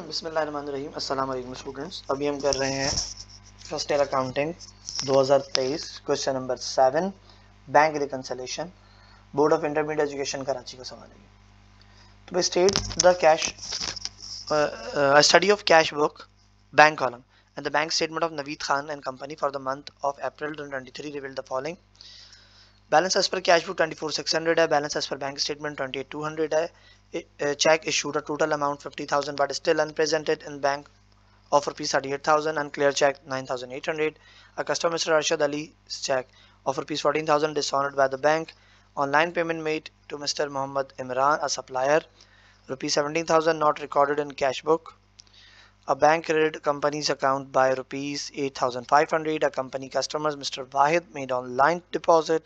बिसमीम अल्लाम स्टूडेंट्स अभी हम कर रहे हैं first year accounting 2023 question number seven bank reconciliation board of intermediate education Karachi का सवाल है तो भाई state the cash study of cash book bank column and the bank statement of Naveed Khan and company for the month of April 2023 reveal the following balance as per cash book twenty four six hundred है balance as per bank statement twenty eight still unpresented in bank. Issued total amount 38,000 and clear check 9,800. A customer Mr. Arshad Ali's check of rupees 14,000 dishonored by the bank. Online payment made to Mr. Muhammad Imran, a supplier. Rupees 17,000 not recorded in cashbook. A bank credit company's account by rupees 8,500. A company customers Mr. Wahid made online deposit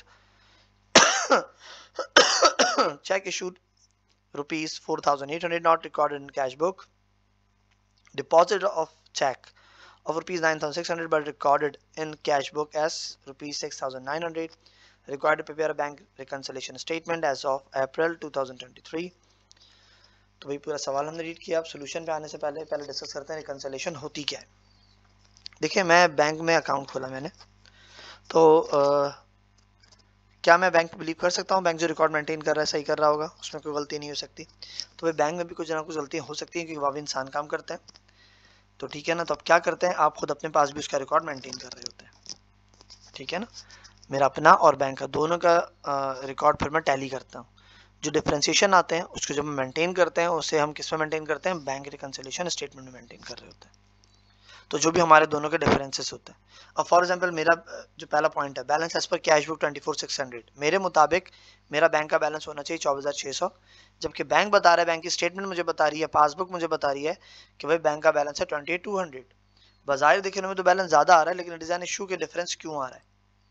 check issued rupees 4800 not recorded in cash book deposit of check of rupees 9600 but recorded in cash book as rupees 6900 required to prepare a bank reconciliation statement as of April 2023 तो भाई पूरा सवाल हमने read किया अब solution पे आने से पहले पहले डिस्कस करते हैं रिकन्सलेशन होती क्या है देखिए मैं बैंक में अकाउंट खोला मैंने तो क्या मैं बैंक पे बिलीव कर सकता हूँ बैंक जो रिकॉर्ड मेंटेन कर रहा है सही कर रहा होगा उसमें कोई गलती नहीं हो सकती तो भाई बैंक में भी कुछ ना कुछ गलती हो सकती है क्योंकि वह भी इंसान काम करते हैं तो ठीक है ना तो आप क्या करते हैं आप खुद अपने पास भी उसका रिकॉर्ड मेंटेन कर रहे होते हैं ठीक है ना मेरा अपना और बैंक का दोनों का रिकॉर्ड फिर मैं टैली करता हूँ जो डिफ्रेंसिएशन आते हैं उसको जब हम मेंटेन करते हैं उसे हम किस में मेंटेन करते हैं बैंक रिकनसिलेशन स्टेटमेंट में मेंटेन कर रहे होते हैं तो जो भी हमारे दोनों के डिफरेंसेस होते हैं अब फॉर एग्जांपल मेरा जो पहला पॉइंट है balance as per cash book twenty four six hundred मेरे मुताबिक मेरा बैंक का बैलेंस होना चाहिए चौबीस हज़ार छः सौ जबकि बैंक बता रहा है बैंक की स्टेटमेंट मुझे बता रही है पासबुक मुझे बता रही है कि भाई बैंक का बैलेंस है ट्वेंटी टू हंड्रेड बाजार देखने में तो बैलेंस ज़्यादा आ रहा है लेकिन इट इज़ एन इशू के डिफरेंस क्यों आ रहा है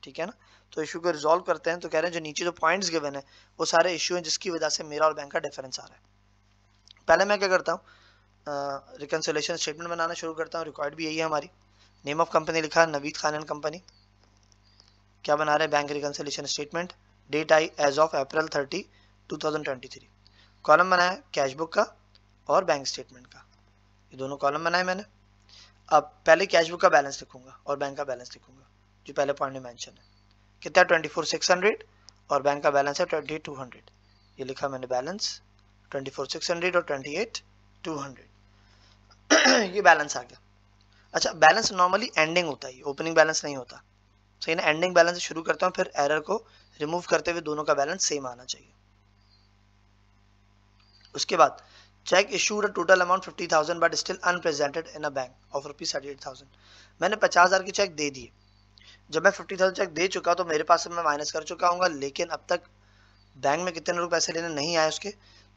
ठीक है ना तो इशू को रिजॉल्व करते हैं तो कह रहे हैं जो नीचे जो पॉइंट्स गिवन है वो सारे इशू हैं जिसकी वजह से मेरा और बैंक का डिफरेंस आ रहा है पहले मैं क्या करता हूँ रिकनसोलेशन स्टेटमेंट बनाना शुरू करता हूँ रिकॉर्ड भी यही है हमारी नेम ऑफ कंपनी लिखा है नवीद खान एंड कंपनी क्या बना रहे हैं bank reconciliation statement date I as of April thirty two column बनाया कैश बुक का और बैंक स्टेटमेंट का ये दोनों कॉलम बनाए मैंने अब पहले कैश बुक का बैलेंस लिखूंगा और बैंक का बैलेंस लिखूंगा जो पहले पॉइंट में मैंशन है कितना ट्वेंटी फोर सिक्स हंड्रेड और बैंक का बैलेंस है ट्वेंटी टू हंड्रेड ये लिखा मैंने balance twenty four six hundred और ट्वेंटी एट टू हंड्रेड ये बैलेंस आ गया अच्छा बैलेंस नॉर्मली एंडिंग होता है ओपनिंग बैलेंस नहीं होता सही ना एंडिंग बैलेंस शुरू करता हूँ फिर एरर को रिमूव करते हुए दोनों का बैलेंस सेम आना चाहिए उसके बाद cheque issued total amount fifty thousand but still unpresented in a bank of rupees thirty eight thousand मैंने पचास हज़ार के चेक दे दिए जब मैं फिफ्टी थाउजेंड चेक दे चुका तो मेरे पास से मैं माइनस कर चुका हूँ लेकिन अब तक बैंक में कितने रुपए पैसे लेने नहीं आए उसके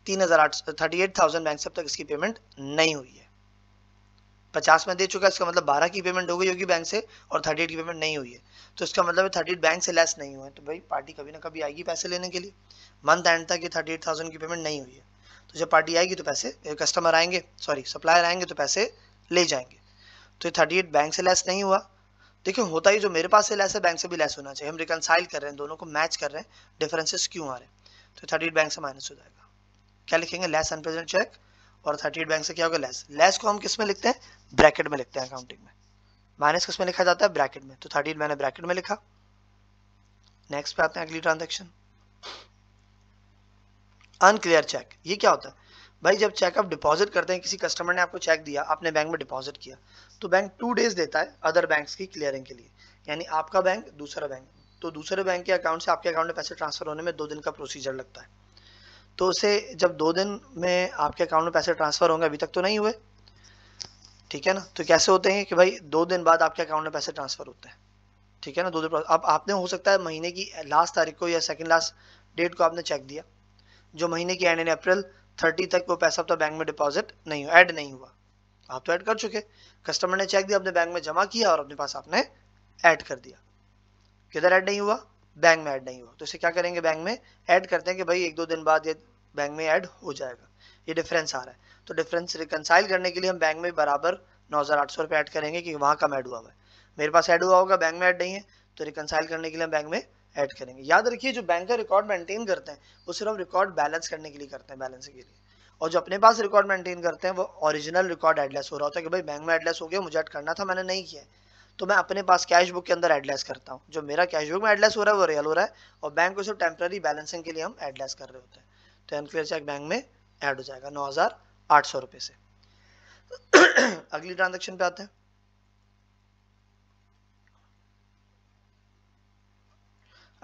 तीन हज़ार आठ थर्टी एट थाउजेंड बैंक से अब तक इसकी पेमेंट नहीं हुई है पचास में दे चुका है इसका मतलब बारह की पेमेंट हो गई होगी बैंक से और थर्टी एट की पेमेंट नहीं हुई है तो इसका मतलब है थर्टी एट बैंक से लेस नहीं हुआ है तो भाई पार्टी कभी ना कभी आएगी पैसे लेने के लिए मंथ एंड तक ये थर्टी एट थाउजेंड की पेमेंट नहीं हुई है तो जब पार्टी आएगी तो पैसे कस्टमर आएंगे सॉरी सप्लायर आएंगे तो पैसे ले जाएंगे तो ये थर्टी एट बैंक से लेस नहीं हुआ देखिए होता ही जो मेरे पास से लेस है बैंक से भी लेस होना चाहिए हम रिकनसाइल कर रहे हैं दोनों को मैच कर रहे हैं डिफरेंसेस क्यों आ रहे हैं तो थर्टी एट बैंक से माइनस हो जाएगा क्या लिखेंगे लेस अनप्रेजेंट चेक और थर्टी एट बैंक से क्या होगा लेस लेस को हम किस में लिखते हैं ब्रैकेट में लिखते हैं अकाउंटिंग में माइनस किस में लिखा जाता है ब्रैकेट में तो थर्टी मैंने ब्रैकेट में लिखा नेक्स्ट पे आते हैं अगली ट्रांजेक्शन अनक्लियर चेक ये क्या होता है भाई जब चेक आप डिपॉजिट करते हैं किसी कस्टमर ने आपको चेक दिया आपने बैंक में डिपॉजिट किया तो बैंक टू डेज देता है अदर बैंक्स की क्लियरिंग के लिए यानी आपका बैंक दूसरा बैंक तो दूसरे बैंक के अकाउंट से आपके अकाउंट में पैसे ट्रांसफर होने में दो दिन का प्रोसीजर लगता है तो उसे जब दो दिन में आपके अकाउंट में पैसे ट्रांसफ़र होंगे अभी तक तो नहीं हुए ठीक है ना तो कैसे होते हैं कि भाई दो दिन बाद आपके अकाउंट में पैसे ट्रांसफ़र होते हैं ठीक है ना दो दिन अब आपने हो सकता है महीने की लास्ट तारीख को या सेकेंड लास्ट डेट को आपने चेक दिया जो महीने की एंड अप्रैल थर्टी तक वो पैसा आपका बैंक में डिपॉजिट नहीं हुआ ऐड नहीं हुआ आप तो ऐड कर चुके कस्टमर ने चेक दिया अपने बैंक में जमा किया और अपने पास आपने ऐड कर दिया किधर ऐड नहीं हुआ बैंक में ऐड नहीं हुआ तो इसे क्या करेंगे बैंक में ऐड करते हैं कि भाई एक दो दिन बाद ये बैंक में ऐड हो जाएगा ये डिफरेंस आ रहा है तो डिफरेंस रिकनसाइल करने के लिए हम बैंक में बराबर नौ हज़ार आठ सौ रुपये ऐड करेंगे कि वहाँ कम ऐड हुआ है मेरे पास ऐड हुआ होगा बैंक में ऐड नहीं है तो रिकनसाइल करने के लिए हम बैंक में ऐड करेंगे याद रखिए जो बैंक का रिकॉर्ड मेंटेन करते हैं वो सिर्फ रिकॉर्ड बैलेंस करने के लिए करते हैं बैलेंस के लिए और जो अपने पास रिकॉर्ड मेंटेन करते हैं वो ओरिजिनल रिकॉर्ड एडलेस हो रहा होता है कि भाई बैंक में एडलेस हो गया मुझे ऐड करना था मैंने नहीं किया तो मैं अपने पास कैश बुक के अंदर एडलेस करता हूँ जो मेरा कैश बुक में एडलेस हो रहा है वो रियल हो रहा है और बैंक को सिर्फ टेम्प्रेरी बैलेंसिंग के लिए हम एडलेस कर रहे होते हैं तो एनक्लियर चेक बैंक में ऐड हो जाएगा नौ हज़ार आठ सौ रुपये से अगली ट्रांजेक्शन पे आते हैं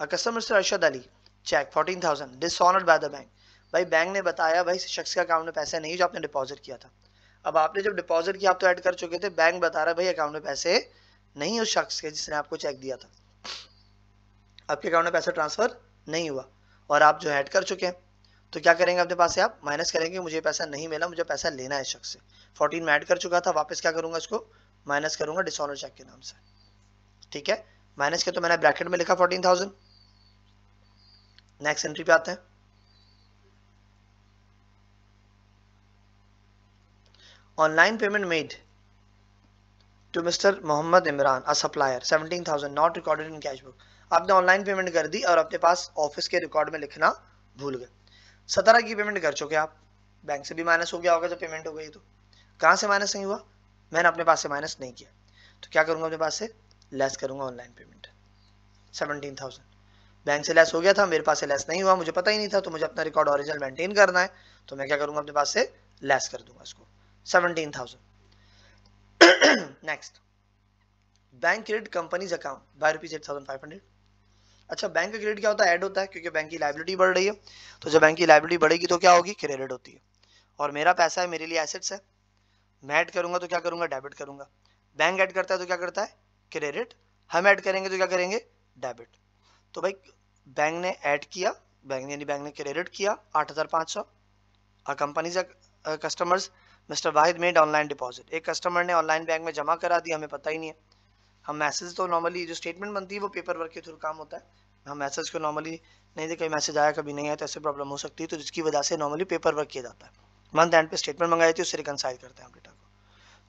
A customer से Arshad Ali cheque fourteen thousand dishonoured by the bank भाई बैंक ने बताया भाई शख्स के अकाउंट में पैसे नहीं जो आपने डिपॉजिट किया था अब आपने जब डिपॉजिट किया आप तो ऐड कर चुके थे बैंक बता रहा है भाई अकाउंट में पैसे नहीं उस शख्स के जिसने आपको चेक दिया था आपके अकाउंट में पैसा ट्रांसफ़र नहीं हुआ और आप जो ऐड कर चुके हैं तो क्या करेंगे अपने पास से आप माइनस करेंगे मुझे पैसा नहीं मिला मुझे पैसा लेना है इस शख्स से फोर्टीन में ऐड कर चुका था वापस क्या करूंगा इसको माइनस करूंगा डिसऑनर चेक के नाम से ठीक है माइनस के तो मैंने ब्रैकेट में लिखा फोर्टीन थाउजेंड नेक्स्ट एंट्री पे आते हैं online payment made to mister Mohammad Imran a supplier seventeen thousand not recorded in cash book आपने ऑनलाइन पेमेंट कर दी और अपने पास ऑफिस के रिकॉर्ड में लिखना भूल गए सत्रह की पेमेंट कर चुके आप बैंक से भी माइनस हो गया होगा जब पेमेंट हो गई तो कहाँ से माइनस नहीं हुआ मैंने अपने पास से माइनस नहीं किया तो क्या करूँगा अपने पास से लेस करूँगा online payment seventeen thousand bank से लेस हो गया था मेरे पास से लेस नहीं हुआ मुझे पता ही नहीं था तो मुझे अपना रिकॉर्ड ऑरिजिनल मेंटेन करना है तो मैं क्या करूँगा अपने पास से लेस कर दूंगा इसको seventeen thousand next bank credit companies account by rupees eight thousand five hundred अच्छा बैंक का क्रेडिट क्या होता है ऐड होता है क्योंकि बैंक की लाइबिलिटी बढ़ रही है तो जब बैंक की लाइबिलिटी बढ़ेगी तो क्या होगी क्रेडिट होती है और मेरा पैसा है मेरे लिए एसेट्स है मैं ऐड करूंगा तो क्या करूंगा डेबिट करूंगा बैंक ऐड करता है तो क्या करता है क्रेडिट हम ऐड करेंगे तो क्या करेंगे डेबिट तो भाई बैंक ने ऐड किया बैंक यानी बैंक ने क्रेडिट किया आठ हज़ार पाँच सौ companies customers mister Wahid made online deposit एक कस्टमर ने ऑनलाइन बैंक में जमा करा दिया हमें पता ही नहीं है हम मैसेज तो नॉर्मली जो स्टेटमेंट बनती है वो पेपर वर्क के थ्रू काम होता है हम मैसेज को नॉर्मली नहीं देखा मैसेज आया कभी नहीं आया तो ऐसे प्रॉब्लम हो सकती है तो जिसकी वजह से नॉर्मली पेपर वर्क किया जाता है मंथ एंड पे स्टेटमेंट मंगाई थी उससे रिकनसाइल करते हैं हम डेटा को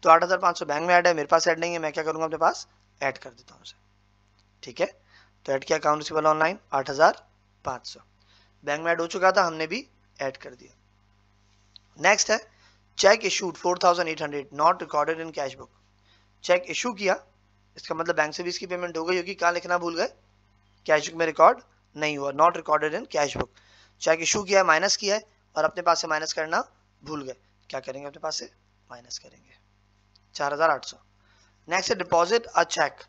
तो आठ हज़ार पाँच सौ बैंक में ऐड है मेरे पास ऐड नहीं है मैं क्या करूँगा अपने पास ऐड कर देता हूँ उसे ठीक है तो ऐड किया अकाउंट रिसिबल ऑनलाइन आठ हज़ार पाँच सौ बैंक में ऐड हो चुका था हमने भी ऐड कर दिया नेक्स्ट है cheque issued 4800 not recorded in cash book cheque issue किया इसका मतलब बैंक से भी इसकी पेमेंट हो गई होगी कहाँ लिखना भूल गए कैश बुक में रिकॉर्ड नहीं हुआ not recorded in cash book cheque issue किया है माइनस किया है और अपने पास से माइनस करना भूल गए क्या करेंगे अपने पास से माइनस करेंगे चार हजार आठ सौ next deposit a cheque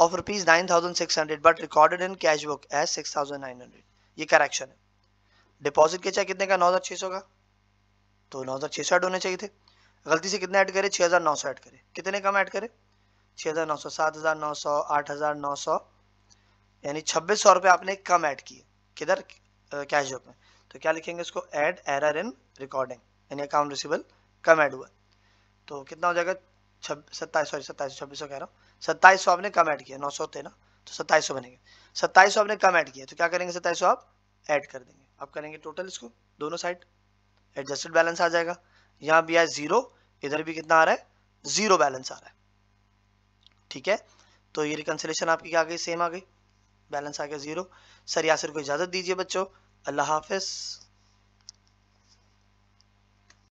of rupees nine thousand six hundred but recorded in cash book as six thousand nine hundred ये करेक्शन है डिपॉजिट के चेक कितने का नौ हजार छह सौ का तो नौ हज़ार छः सौ ऐड होने चाहिए थे गलती से कितने ऐड करें छः हज़ार नौ सौ ऐड करें कितने कम ऐड करें छः हज़ार नौ सौ सात हज़ार नौ सौ आठ हज़ार नौ सौ यानी छब्बीस सौ रुपये आपने कम ऐड किए किधर कैश जॉब में तो क्या लिखेंगे इसको ऐड एरर इन रिकॉर्डिंग यानी अकाउंट रिसिबल कम ऐड हुआ तो कितना हो जाएगा छब सत्ताईस सॉरी सत्ताईस छब्बीस सौ कह रहा हूँ सत्ताईस सौ आपने कम ऐड किया नौ सौ थे ना तो सत्ताईस सौ बनेंगे सत्ताईस सौ आपने कम ऐड किया तो क्या करेंगे सत्ताईस सौ आप ऐड कर देंगे आप करेंगे टोटल इसको दोनों साइड एडजस्टेड बैलेंस आ जाएगा यहाँ भी आया जीरो इधर भी कितना आ रहा है जीरो बैलेंस आ रहा है ठीक है तो ये रिकन्सिलेशन आपकी क्या आ गई सेम आ गई बैलेंस आ गया जीरो सर यासिर को इजाज़त दीजिए बच्चों अल्लाह हाफिज़